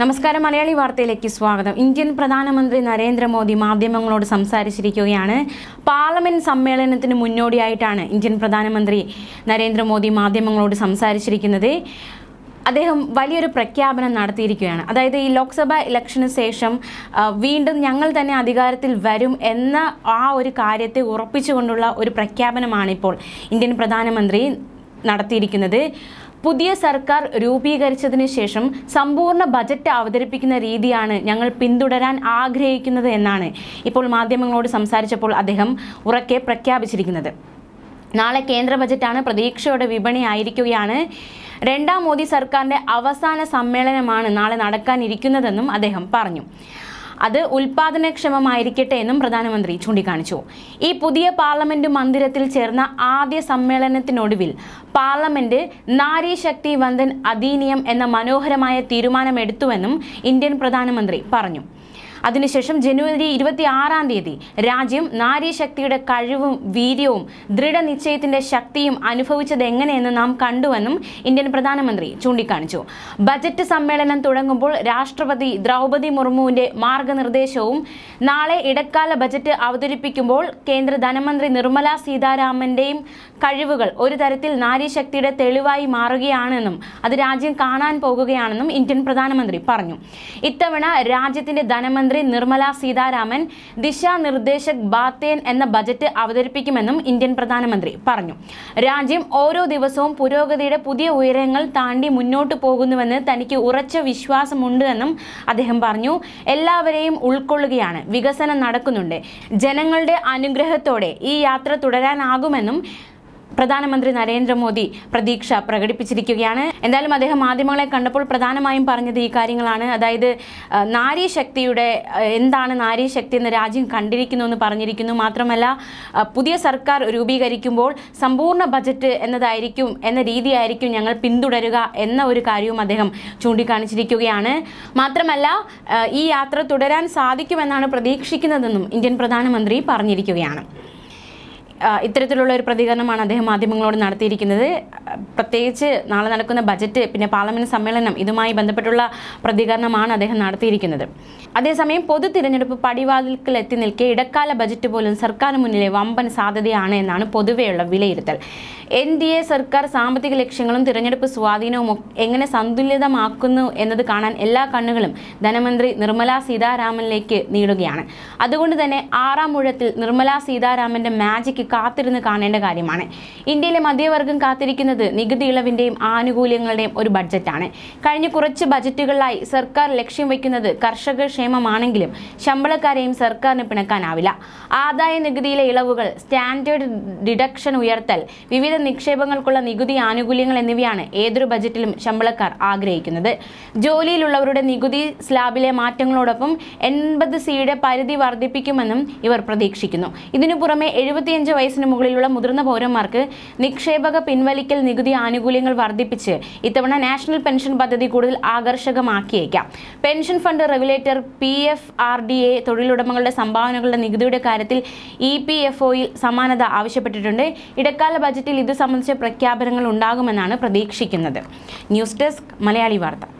നമസ്കാരം മലയാളി വാർത്തയിലേക്ക് സ്വാഗതം ഇന്ത്യൻ പ്രധാനമന്ത്രി നരേന്ദ്രമോദി മാധ്യമങ്ങളോട് സംസാരിച്ചിരിക്കുകയാണ് പാർലമെന്റ് സമ്മേളനത്തിന് മുന്നോടിയായിട്ടാണ് ഇന്ത്യൻ പ്രധാനമന്ത്രി നരേന്ദ്രമോദി മാധ്യമങ്ങളോട് സംസാരിച്ചിരിക്കുന്നത് അദ്ദേഹം വലിയൊരു പ്രഖ്യാപനം നടത്തിയിരിക്കുകയാണ് അതായത് ഈ ലോക്സഭ ഇലക്ഷന് ശേഷം വീണ്ടും ഞങ്ങൾ തന്നെ അധികാരത്തിൽ വരും എന്ന ആ ഒരു കാര്യത്തെ ഉറപ്പിച്ചുകൊണ്ടുള്ള ഒരു പ്രഖ്യാപനമാണിപ്പോൾ ഇന്ത്യൻ പ്രധാനമന്ത്രി നടത്തിയിരിക്കുന്നത് പുതിയ സർക്കാർ രൂപീകരിച്ചതിന് ശേഷം സമ്പൂർണ്ണ ബജറ്റ് അവതരിപ്പിക്കുന്ന രീതിയാണ് ഞങ്ങൾ പിന്തുടരാൻ ആഗ്രഹിക്കുന്നത് എന്നാണ് ഇപ്പോൾ മാധ്യമങ്ങളോട് സംസാരിച്ചപ്പോൾ അദ്ദേഹം ഉറക്കെ പ്രഖ്യാപിച്ചിരിക്കുന്നത് നാളെ കേന്ദ്ര ബജറ്റാണ് പ്രതീക്ഷയുടെ ആയിരിക്കുകയാണ് രണ്ടാം മോദി സർക്കാരിൻ്റെ അവസാന സമ്മേളനമാണ് നാളെ നടക്കാനിരിക്കുന്നതെന്നും അദ്ദേഹം പറഞ്ഞു അത് ഉൽപാദനക്ഷമമായിരിക്കട്ടെ എന്നും പ്രധാനമന്ത്രി ചൂണ്ടിക്കാണിച്ചു ഈ പുതിയ പാർലമെന്റ് മന്ദിരത്തിൽ ചേർന്ന ആദ്യ സമ്മേളനത്തിനൊടുവിൽ പാർലമെന്റ് നാരി ശക്തി വന്ദൻ അധീനിയം എന്ന മനോഹരമായ തീരുമാനമെടുത്തുവെന്നും ഇന്ത്യൻ പ്രധാനമന്ത്രി പറഞ്ഞു അതിനുശേഷം ജനുവരി ഇരുപത്തി ആറാം തീയതി രാജ്യം നാരീശക്തിയുടെ കഴിവും വീര്യവും ദൃഢനിശ്ചയത്തിന്റെ ശക്തിയും അനുഭവിച്ചത് എങ്ങനെയെന്ന് നാം കണ്ടുവെന്നും ഇന്ത്യൻ പ്രധാനമന്ത്രി ചൂണ്ടിക്കാണിച്ചു ബജറ്റ് സമ്മേളനം തുടങ്ങുമ്പോൾ രാഷ്ട്രപതി ദ്രൗപതി മുർമുവിന്റെ മാർഗനിർദ്ദേശവും നാളെ ഇടക്കാല ബജറ്റ് അവതരിപ്പിക്കുമ്പോൾ കേന്ദ്ര ധനമന്ത്രി നിർമ്മല സീതാരാമന്റെയും കഴിവുകൾ ഒരു തരത്തിൽ നാരീശക്തിയുടെ തെളിവായി മാറുകയാണെന്നും അത് രാജ്യം കാണാൻ പോകുകയാണെന്നും ഇന്ത്യൻ പ്രധാനമന്ത്രി പറഞ്ഞു ഇത്തവണ രാജ്യത്തിന്റെ ധനമന്ത്രി ധനമന്ത്രി നിർമ്മല സീതാരാമൻ ദിശാനിർദ്ദേശക് ബാത്തേൻ എന്ന ബജറ്റ് അവതരിപ്പിക്കുമെന്നും ഇന്ത്യൻ പ്രധാനമന്ത്രി പറഞ്ഞു രാജ്യം ഓരോ ദിവസവും പുരോഗതിയുടെ പുതിയ ഉയരങ്ങൾ താണ്ടി മുന്നോട്ട് പോകുന്നുവെന്ന് തനിക്ക് ഉറച്ച വിശ്വാസമുണ്ടെന്നും അദ്ദേഹം പറഞ്ഞു എല്ലാവരെയും ഉൾക്കൊള്ളുകയാണ് വികസനം നടക്കുന്നുണ്ട് ജനങ്ങളുടെ അനുഗ്രഹത്തോടെ ഈ യാത്ര തുടരാനാകുമെന്നും പ്രധാനമന്ത്രി നരേന്ദ്രമോദി പ്രതീക്ഷ പ്രകടിപ്പിച്ചിരിക്കുകയാണ് എന്തായാലും അദ്ദേഹം മാധ്യമങ്ങളെ കണ്ടപ്പോൾ പ്രധാനമായും പറഞ്ഞത് ഈ കാര്യങ്ങളാണ് അതായത് നാരി ശക്തിയുടെ എന്താണ് നാരി ശക്തി എന്ന് രാജ്യം കണ്ടിരിക്കുന്നു എന്ന് പറഞ്ഞിരിക്കുന്നു മാത്രമല്ല പുതിയ സർക്കാർ രൂപീകരിക്കുമ്പോൾ സമ്പൂർണ്ണ ബജറ്റ് എന്നതായിരിക്കും എന്ന രീതിയായിരിക്കും ഞങ്ങൾ പിന്തുടരുക എന്ന ഒരു കാര്യവും അദ്ദേഹം ചൂണ്ടിക്കാണിച്ചിരിക്കുകയാണ് മാത്രമല്ല ഈ യാത്ര തുടരാൻ സാധിക്കുമെന്നാണ് പ്രതീക്ഷിക്കുന്നതെന്നും ഇന്ത്യൻ പ്രധാനമന്ത്രി പറഞ്ഞിരിക്കുകയാണ് ഇത്തരത്തിലുള്ള ഒരു പ്രതികരണമാണ് അദ്ദേഹം മാധ്യമങ്ങളോട് നടത്തിയിരിക്കുന്നത് പ്രത്യേകിച്ച് നാളെ നടക്കുന്ന ബജറ്റ് പിന്നെ പാർലമെന്റ് സമ്മേളനം ഇതുമായി ബന്ധപ്പെട്ടുള്ള പ്രതികരണമാണ് അദ്ദേഹം നടത്തിയിരിക്കുന്നത് അതേസമയം പൊതു തിരഞ്ഞെടുപ്പ് പടിവാതിൽക്കൽ എത്തി നിൽക്കെ ഇടക്കാല ബജറ്റ് പോലും സർക്കാരിന് മുന്നിലെ വമ്പൻ സാധ്യതയാണ് എന്നാണ് പൊതുവെയുള്ള വിലയിരുത്തൽ എൻ ഡി എ സർക്കാർ സാമ്പത്തിക ലക്ഷ്യങ്ങളും തിരഞ്ഞെടുപ്പ് സ്വാധീനവും എങ്ങനെ സന്തുലിതമാക്കുന്നു എന്നത് കാണാൻ എല്ലാ കണ്ണുകളും ധനമന്ത്രി നിർമ്മല സീതാരാമനിലേക്ക് നീടുകയാണ് അതുകൊണ്ട് തന്നെ ആറാം ഊഴത്തിൽ നിർമ്മല സീതാരാമന്റെ മാജിക് കാത്തിരുന്ന് കാണേണ്ട കാര്യമാണ് ഇന്ത്യയിലെ മധ്യവർഗം കാത്തിരിക്കുന്നത് നികുതി ഇളവിന്റെയും ആനുകൂല്യങ്ങളുടെയും ഒരു ബഡ്ജറ്റാണ് കഴിഞ്ഞ കുറച്ച് ബജറ്റുകളിലായി സർക്കാർ ലക്ഷ്യം വയ്ക്കുന്നത് കർഷക ക്ഷേമമാണെങ്കിലും ശമ്പളക്കാരെയും സർക്കാരിന് പിണക്കാനാവില്ല ആദായ നികുതിയിലെ ഇളവുകൾ സ്റ്റാൻഡേർഡ് ഡിഡക്ഷൻ ഉയർത്തൽ വിവിധ നിക്ഷേപങ്ങൾക്കുള്ള നികുതി ആനുകൂല്യങ്ങൾ എന്നിവയാണ് ഏതൊരു ബജറ്റിലും ശമ്പളക്കാർ ആഗ്രഹിക്കുന്നത് ജോലിയിലുള്ളവരുടെ നികുതി സ്ലാബിലെ മാറ്റങ്ങളോടൊപ്പം എൺപത് സിയുടെ പരിധി വർദ്ധിപ്പിക്കുമെന്നും ഇവർ പ്രതീക്ഷിക്കുന്നു ഇതിനു പുറമെ എഴുപത്തിയഞ്ച് വയസ്സിന് മുകളിലുള്ള മുതിർന്ന പൗരന്മാർക്ക് നിക്ഷേപക പിൻവലിക്കൽ നികുതി ആനുകൂല്യങ്ങൾ വർദ്ധിപ്പിച്ച് ഇത്തവണ നാഷണൽ പെൻഷൻ പദ്ധതി കൂടുതൽ ആകർഷകമാക്കിയേക്കാം pension fund regulator P F R D A തൊഴിലുടമകളുടെ സംഭാവനകളുടെ നികുതിയുടെ കാര്യത്തിൽ ഇ പി എഫ് ഒയിൽ സമാനത ആവശ്യപ്പെട്ടിട്ടുണ്ട് ഇടക്കാല ബജറ്റിൽ ഇത് സംബന്ധിച്ച പ്രഖ്യാപനങ്ങൾ ഉണ്ടാകുമെന്നാണ് പ്രതീക്ഷിക്കുന്നത് ന്യൂസ് ഡെസ്ക് മലയാളി വാർത്ത